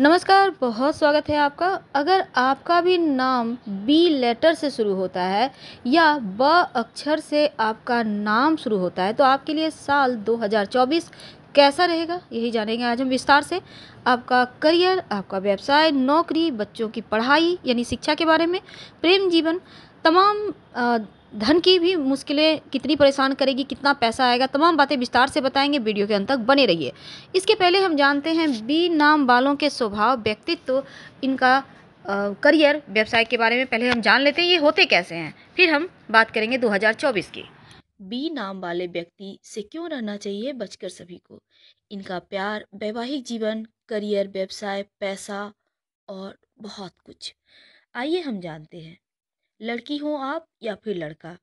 नमस्कार बहुत स्वागत है आपका अगर आपका भी नाम बी लेटर से शुरू होता है या ब अक्षर से आपका नाम शुरू होता है तो आपके लिए साल 2024 कैसा रहेगा यही जानेंगे आज हम विस्तार से आपका करियर आपका व्यवसाय नौकरी बच्चों की पढ़ाई यानी शिक्षा के बारे में प्रेम जीवन तमाम आ, धन की भी मुश्किलें कितनी परेशान करेगी कितना पैसा आएगा तमाम बातें विस्तार से बताएंगे वीडियो के अंत तक बने रहिए इसके पहले हम जानते हैं बी नाम वालों के स्वभाव व्यक्तित्व इनका करियर व्यवसाय के बारे में पहले हम जान लेते हैं ये होते कैसे हैं फिर हम बात करेंगे दो की बी नाम वाले व्यक्ति से क्यों रहना चाहिए बचकर सभी को इनका प्यार वैवाहिक जीवन करियर व्यवसाय पैसा और बहुत कुछ आइए हम जानते हैं लड़की हो आप या फिर लड़का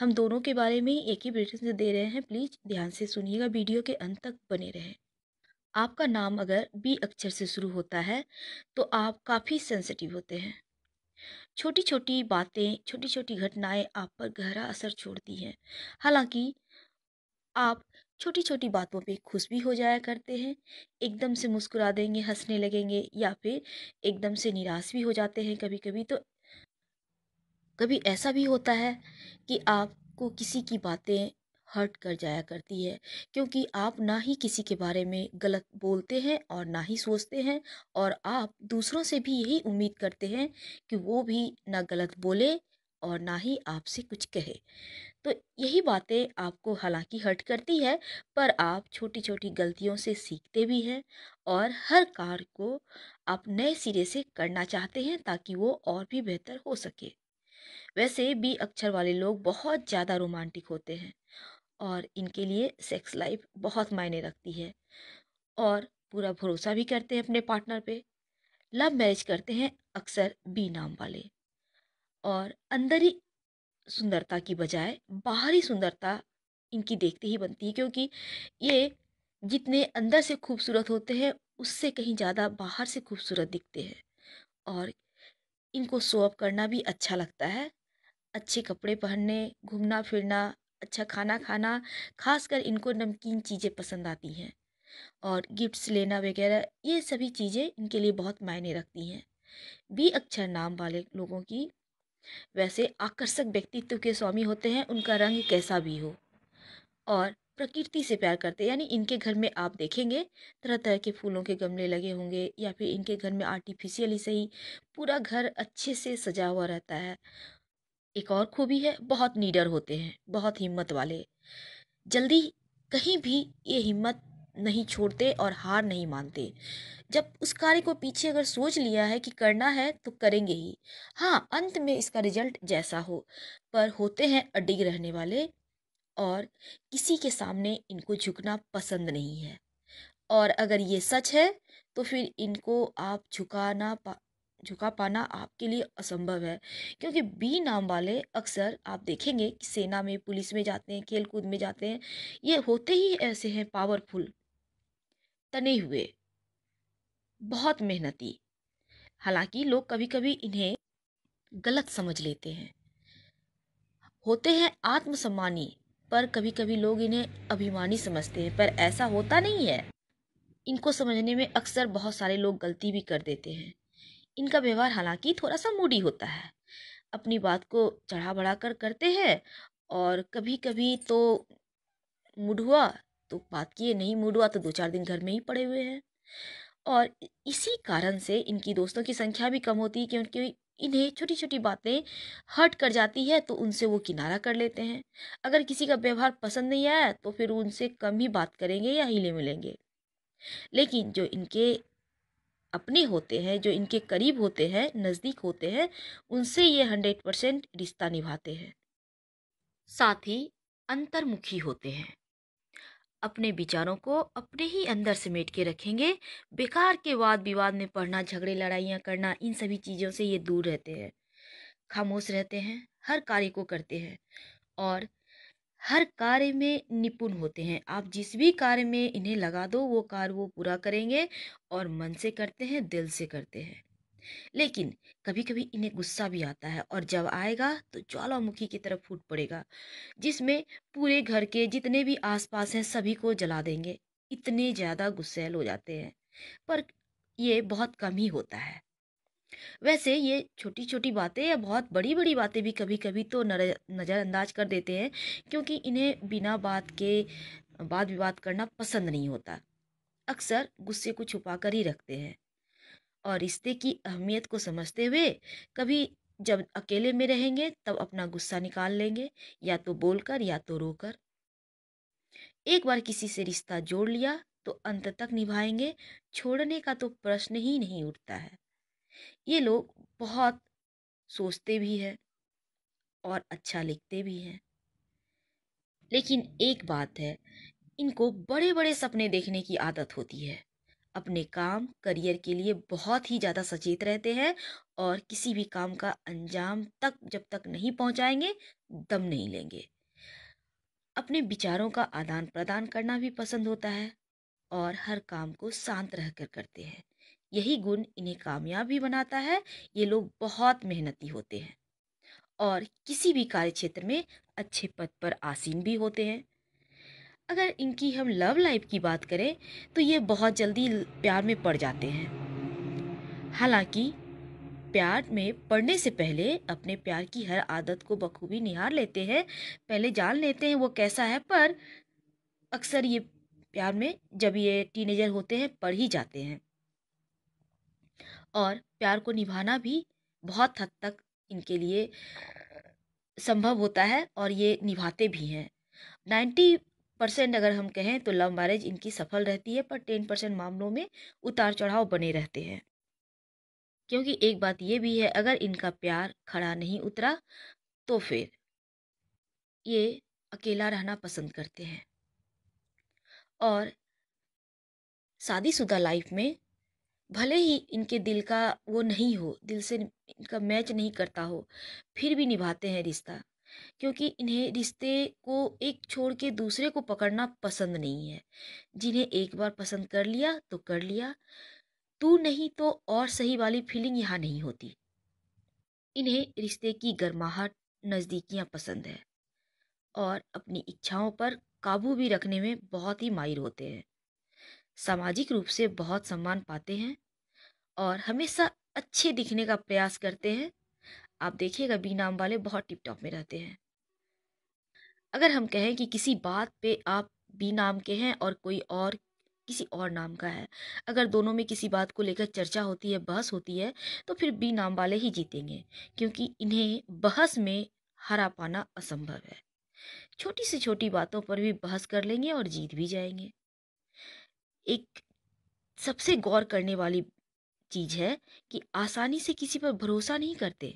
हम दोनों के बारे में एक ही ब्रिटेन से दे रहे हैं प्लीज़ ध्यान से सुनिएगा वीडियो के अंत तक बने रहें आपका नाम अगर बी अक्षर से शुरू होता है तो आप काफ़ी सेंसिटिव होते हैं छोटी छोटी बातें छोटी छोटी घटनाएं आप पर गहरा असर छोड़ती हैं हालांकि आप छोटी छोटी बातों पे खुश भी हो जाया करते हैं एकदम से मुस्कुरा देंगे हंसने लगेंगे या फिर एकदम से निराश भी हो जाते हैं कभी कभी तो कभी ऐसा भी होता है कि आपको किसी की बातें हर्ट कर जाया करती है क्योंकि आप ना ही किसी के बारे में गलत बोलते हैं और ना ही सोचते हैं और आप दूसरों से भी यही उम्मीद करते हैं कि वो भी ना गलत बोले और ना ही आपसे कुछ कहे तो यही बातें आपको हालांकि हर्ट करती है पर आप छोटी छोटी गलतियों से सीखते भी हैं और हर कार्य को आप नए सिरे से करना चाहते हैं ताकि वो और भी बेहतर हो सके वैसे बी अक्षर वाले लोग बहुत ज़्यादा रोमांटिक होते हैं और इनके लिए सेक्स लाइफ बहुत मायने रखती है और पूरा भरोसा भी करते हैं अपने पार्टनर पे लव मैरिज करते हैं अक्सर बी नाम वाले और अंदर सुंदरता की बजाय बाहरी सुंदरता इनकी देखते ही बनती है क्योंकि ये जितने अंदर से खूबसूरत होते हैं उससे कहीं ज़्यादा बाहर से खूबसूरत दिखते हैं और इनको शो अप करना भी अच्छा लगता है अच्छे कपड़े पहनने घूमना फिरना अच्छा खाना खाना खासकर इनको नमकीन चीज़ें पसंद आती हैं और गिफ्ट्स लेना वगैरह ये सभी चीज़ें इनके लिए बहुत मायने रखती हैं बी अक्षर नाम वाले लोगों की वैसे आकर्षक व्यक्तित्व के स्वामी होते हैं उनका रंग कैसा भी हो और प्रकृति से प्यार करते हैं यानी इनके घर में आप देखेंगे तरह तरह के फूलों के गमले लगे होंगे या फिर इनके घर में आर्टिफिशियली सही पूरा घर अच्छे से सजा हुआ रहता है एक और खूबी है बहुत नीडर होते हैं बहुत हिम्मत वाले जल्दी कहीं भी ये हिम्मत नहीं छोड़ते और हार नहीं मानते जब उस कार्य को पीछे अगर सोच लिया है कि करना है तो करेंगे ही हाँ अंत में इसका रिजल्ट जैसा हो पर होते हैं अडिग रहने वाले और किसी के सामने इनको झुकना पसंद नहीं है और अगर ये सच है तो फिर इनको आप झुकाना पा झुका पाना आपके लिए असंभव है क्योंकि बी नाम वाले अक्सर आप देखेंगे कि सेना में पुलिस में जाते हैं खेल कूद में जाते हैं ये होते ही ऐसे हैं पावरफुल तने हुए बहुत मेहनती हालांकि लोग कभी कभी इन्हें गलत समझ लेते हैं होते हैं आत्मसम्मानी पर कभी कभी लोग इन्हें अभिमानी समझते हैं पर ऐसा होता नहीं है इनको समझने में अक्सर बहुत सारे लोग गलती भी कर देते हैं इनका व्यवहार हालांकि थोड़ा सा मूडी होता है अपनी बात को चढ़ा बढ़ा कर करते हैं और कभी कभी तो मूड हुआ तो बात किए नहीं मूड हुआ तो दो चार दिन घर में ही पड़े हुए हैं और इसी कारण से इनकी दोस्तों की संख्या भी कम होती है क्योंकि इन्हें छोटी छोटी बातें हट कर जाती है तो उनसे वो किनारा कर लेते हैं अगर किसी का व्यवहार पसंद नहीं आया तो फिर उनसे कम ही बात करेंगे या हिले मिलेंगे लेकिन जो इनके अपने होते हैं जो इनके करीब होते हैं नज़दीक होते हैं उनसे ये हंड्रेड परसेंट रिश्ता निभाते हैं साथ ही अंतर्मुखी होते हैं अपने विचारों को अपने ही अंदर समेट के रखेंगे बेकार के वाद विवाद में पढ़ना झगड़े लड़ाइयाँ करना इन सभी चीज़ों से ये दूर रहते हैं खामोश रहते हैं हर कार्य को करते हैं और हर कार्य में निपुण होते हैं आप जिस भी कार्य में इन्हें लगा दो वो कार्य वो पूरा करेंगे और मन से करते हैं दिल से करते हैं लेकिन कभी कभी इन्हें गुस्सा भी आता है और जब आएगा तो ज्वालामुखी की तरफ फूट पड़ेगा जिसमें पूरे घर के जितने भी आसपास हैं सभी को जला देंगे इतने ज़्यादा गुस्सेल हो जाते हैं पर ये बहुत कम ही होता है वैसे ये छोटी छोटी बातें या बहुत बड़ी बड़ी बातें भी कभी कभी तो नज़रअंदाज कर देते हैं क्योंकि इन्हें बिना बात के बाद विवाद करना पसंद नहीं होता अक्सर गुस्से को छुपा कर ही रखते हैं और रिश्ते की अहमियत को समझते हुए कभी जब अकेले में रहेंगे तब अपना गुस्सा निकाल लेंगे या तो बोलकर या तो रोकर एक बार किसी से रिश्ता जोड़ लिया तो अंत तक निभाएंगे छोड़ने का तो प्रश्न ही नहीं उठता है ये लोग बहुत सोचते भी हैं और अच्छा लिखते भी हैं लेकिन एक बात है इनको बड़े बड़े सपने देखने की आदत होती है अपने काम करियर के लिए बहुत ही ज़्यादा सचेत रहते हैं और किसी भी काम का अंजाम तक जब तक नहीं पहुंचाएंगे दम नहीं लेंगे अपने विचारों का आदान प्रदान करना भी पसंद होता है और हर काम को शांत रहकर करते हैं यही गुण इन्हें कामयाब भी बनाता है ये लोग बहुत मेहनती होते हैं और किसी भी कार्य क्षेत्र में अच्छे पद पर आसीन भी होते हैं अगर इनकी हम लव लाइफ की बात करें तो ये बहुत जल्दी प्यार में पड़ जाते हैं हालांकि प्यार में पड़ने से पहले अपने प्यार की हर आदत को बखूबी निहार लेते हैं पहले जान लेते हैं वो कैसा है पर अक्सर ये प्यार में जब ये टीनेजर होते हैं पढ़ ही जाते हैं और प्यार को निभाना भी बहुत हद तक इनके लिए संभव होता है और ये निभाते भी हैं नाइन्टी परसेंट अगर हम कहें तो लव मैरिज इनकी सफल रहती है पर टेन परसेंट मामलों में उतार चढ़ाव बने रहते हैं क्योंकि एक बात ये भी है अगर इनका प्यार खड़ा नहीं उतरा तो फिर ये अकेला रहना पसंद करते हैं और शादीशुदा लाइफ में भले ही इनके दिल का वो नहीं हो दिल से इनका मैच नहीं करता हो फिर भी निभाते हैं रिश्ता क्योंकि इन्हें रिश्ते को एक छोड़ के दूसरे को पकड़ना पसंद नहीं है जिन्हें एक बार पसंद कर लिया तो कर लिया तू नहीं तो और सही वाली फीलिंग यहाँ नहीं होती इन्हें रिश्ते की गर्माहट नज़दीकियाँ पसंद है और अपनी इच्छाओं पर काबू भी रखने में बहुत ही माहिर होते हैं सामाजिक रूप से बहुत सम्मान पाते हैं और हमेशा अच्छे दिखने का प्रयास करते हैं आप देखिएगा बी नाम वाले बहुत टिप टॉप में रहते हैं अगर हम कहें कि किसी बात पे आप बी नाम के हैं और कोई और किसी और नाम का है अगर दोनों में किसी बात को लेकर चर्चा होती है बहस होती है तो फिर बी नाम वाले ही जीतेंगे क्योंकि इन्हें बहस में हरा पाना असंभव है छोटी से छोटी बातों पर भी बहस कर लेंगे और जीत भी जाएंगे एक सबसे गौर करने वाली चीज़ है कि आसानी से किसी पर भरोसा नहीं करते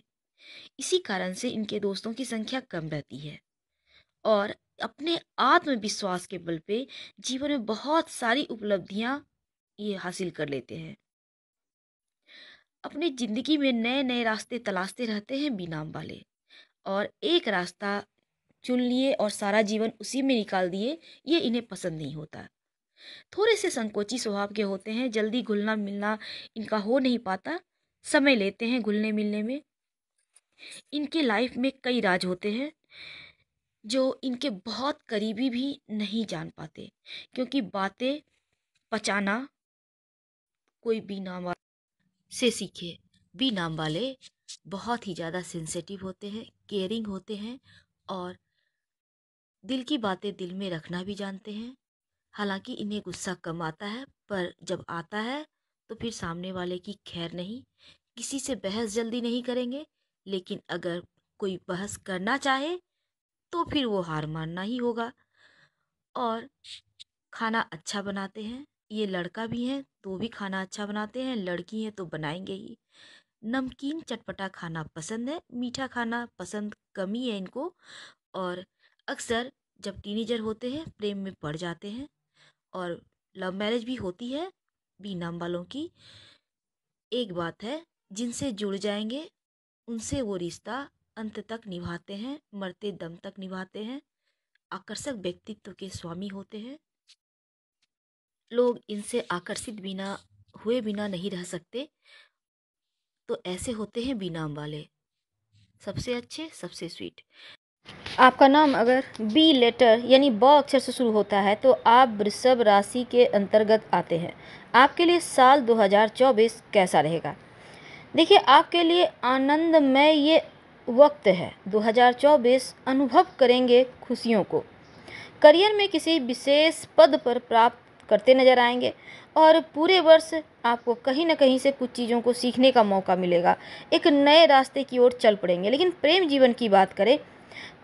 इसी कारण से इनके दोस्तों की संख्या कम रहती है और अपने आत्मविश्वास के बल पे जीवन में बहुत सारी उपलब्धियां ये हासिल कर लेते हैं अपनी ज़िंदगी में नए नए रास्ते तलाशते रहते हैं बिनाम वाले और एक रास्ता चुन लिए और सारा जीवन उसी में निकाल दिए ये इन्हें पसंद नहीं होता थोड़े से संकोची स्वभाव के होते हैं जल्दी घुलना मिलना इनका हो नहीं पाता समय लेते हैं घुलने मिलने में इनके लाइफ में कई राज होते हैं जो इनके बहुत करीबी भी नहीं जान पाते क्योंकि बातें पचाना कोई बी नाम वाले से सीखे बी नाम वाले बहुत ही ज़्यादा सेंसिटिव होते हैं केयरिंग होते हैं और दिल की बातें दिल में रखना भी जानते हैं हालांकि इन्हें गुस्सा कम आता है पर जब आता है तो फिर सामने वाले की खैर नहीं किसी से बहस जल्दी नहीं करेंगे लेकिन अगर कोई बहस करना चाहे तो फिर वो हार मानना ही होगा और खाना अच्छा बनाते हैं ये लड़का भी हैं तो भी खाना अच्छा बनाते हैं लड़की हैं तो बनाएंगे ही नमकीन चटपटा खाना पसंद है मीठा खाना पसंद कमी है इनको और अक्सर जब टीनेजर होते हैं प्रेम में पड़ जाते हैं और लव मैरिज भी होती है बी नाम वालों की एक बात है जिनसे जुड़ जाएंगे उनसे वो रिश्ता अंत तक निभाते हैं मरते दम तक निभाते हैं आकर्षक व्यक्तित्व के स्वामी होते हैं लोग इनसे आकर्षित बिना हुए बिना नहीं रह सकते तो ऐसे होते हैं बीनाम वाले सबसे अच्छे सबसे स्वीट आपका नाम अगर बी लेटर यानी ब अक्षर से शुरू होता है तो आप वृषभ राशि के अंतर्गत आते हैं आपके लिए साल 2024 कैसा रहेगा देखिए आपके लिए आनंदमय ये वक्त है 2024 अनुभव करेंगे खुशियों को करियर में किसी विशेष पद पर प्राप्त करते नजर आएंगे और पूरे वर्ष आपको कहीं ना कहीं से कुछ चीज़ों को सीखने का मौका मिलेगा एक नए रास्ते की ओर चल पड़ेंगे लेकिन प्रेम जीवन की बात करें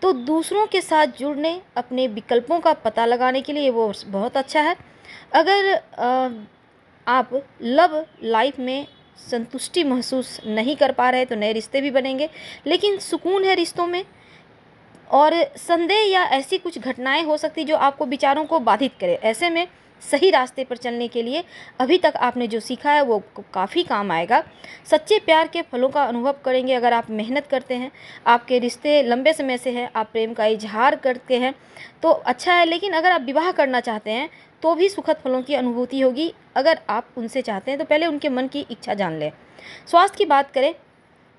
तो दूसरों के साथ जुड़ने अपने विकल्पों का पता लगाने के लिए वो बहुत अच्छा है अगर आप लव लाइफ में संतुष्टि महसूस नहीं कर पा रहे तो नए रिश्ते भी बनेंगे लेकिन सुकून है रिश्तों में और संदेह या ऐसी कुछ घटनाएं हो सकती जो आपको विचारों को बाधित करे ऐसे में सही रास्ते पर चलने के लिए अभी तक आपने जो सीखा है वो काफ़ी काम आएगा सच्चे प्यार के फलों का अनुभव करेंगे अगर आप मेहनत करते हैं आपके रिश्ते लंबे समय से हैं आप प्रेम का इजहार करते हैं तो अच्छा है लेकिन अगर आप विवाह करना चाहते हैं तो भी सुखद फलों की अनुभूति होगी अगर आप उनसे चाहते हैं तो पहले उनके मन की इच्छा जान लें स्वास्थ्य की बात करें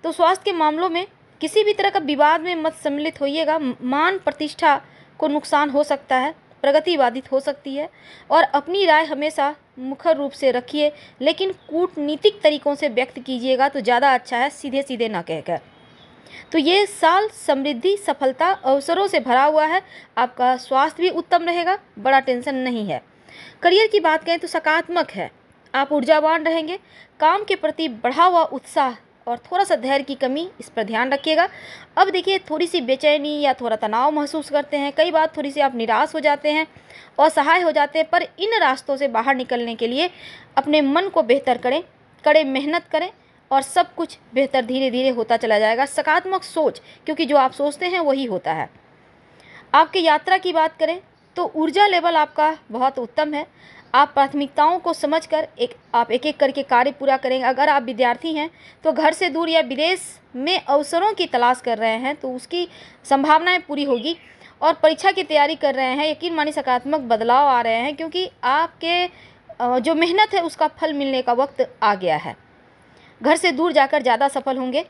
तो स्वास्थ्य के मामलों में किसी भी तरह का विवाद में मत सम्मिलित होइएगा मान प्रतिष्ठा को नुकसान हो सकता है प्रगति बाधित हो सकती है और अपनी राय हमेशा मुखर रूप से रखिए लेकिन कूटनीतिक तरीकों से व्यक्त कीजिएगा तो ज़्यादा अच्छा है सीधे सीधे ना कहकर तो ये साल समृद्धि सफलता अवसरों से भरा हुआ है आपका स्वास्थ्य भी उत्तम रहेगा बड़ा टेंशन नहीं है करियर की बात करें तो सकारात्मक है आप ऊर्जावान रहेंगे काम के प्रति बढ़ा हुआ उत्साह और थोड़ा सा धैर्य की कमी इस पर ध्यान रखिएगा अब देखिए थोड़ी सी बेचैनी या थोड़ा तनाव महसूस करते हैं कई बार थोड़ी सी आप निराश हो जाते हैं और असहाय हो जाते हैं पर इन रास्तों से बाहर निकलने के लिए अपने मन को बेहतर करें कड़े मेहनत करें और सब कुछ बेहतर धीरे धीरे होता चला जाएगा सकारात्मक सोच क्योंकि जो आप सोचते हैं वही होता है आपकी यात्रा की बात करें तो ऊर्जा लेवल आपका बहुत उत्तम है आप प्राथमिकताओं को समझकर एक आप एक एक करके कार्य पूरा करेंगे अगर आप विद्यार्थी हैं तो घर से दूर या विदेश में अवसरों की तलाश कर रहे हैं तो उसकी संभावनाएं पूरी होगी और परीक्षा की तैयारी कर रहे हैं यकीन मानी सकारात्मक बदलाव आ रहे हैं क्योंकि आपके जो मेहनत है उसका फल मिलने का वक्त आ गया है घर से दूर जाकर ज़्यादा सफल होंगे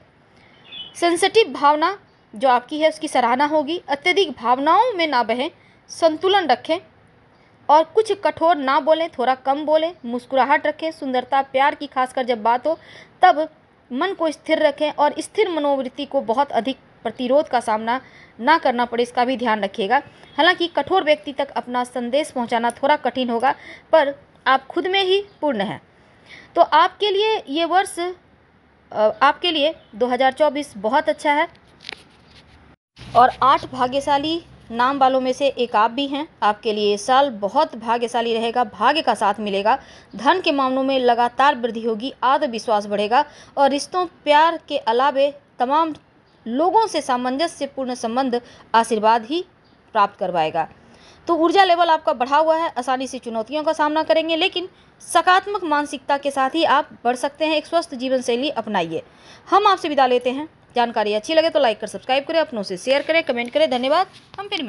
सेंसिटिव भावना जो आपकी है उसकी सराहना होगी अत्यधिक भावनाओं में ना बहें संतुलन रखें और कुछ कठोर ना बोलें थोड़ा कम बोलें मुस्कुराहट रखें सुंदरता प्यार की खासकर जब बात हो तब मन को स्थिर रखें और स्थिर मनोवृत्ति को बहुत अधिक प्रतिरोध का सामना ना करना पड़े इसका भी ध्यान रखिएगा हालांकि कठोर व्यक्ति तक अपना संदेश पहुंचाना थोड़ा कठिन होगा पर आप खुद में ही पूर्ण हैं तो आपके लिए ये वर्ष आपके लिए 2024 बहुत अच्छा है और आठ भाग्यशाली नाम वालों में से एक आप भी हैं आपके लिए ये साल बहुत भाग्यशाली रहेगा भाग्य का साथ मिलेगा धन के मामलों में लगातार वृद्धि होगी आत्मविश्वास बढ़ेगा और रिश्तों प्यार के अलावे तमाम लोगों से सामंजस्यपूर्ण संबंध आशीर्वाद ही प्राप्त करवाएगा तो ऊर्जा लेवल आपका बढ़ा हुआ है आसानी से चुनौतियों का सामना करेंगे लेकिन सकारात्मक मानसिकता के साथ ही आप बढ़ सकते हैं एक स्वस्थ जीवन शैली अपनाइए हम आपसे विदा लेते हैं जानकारी अच्छी लगे तो लाइक कर सब्सक्राइब करें अपनों से शेयर करें कमेंट करें धन्यवाद हम फिर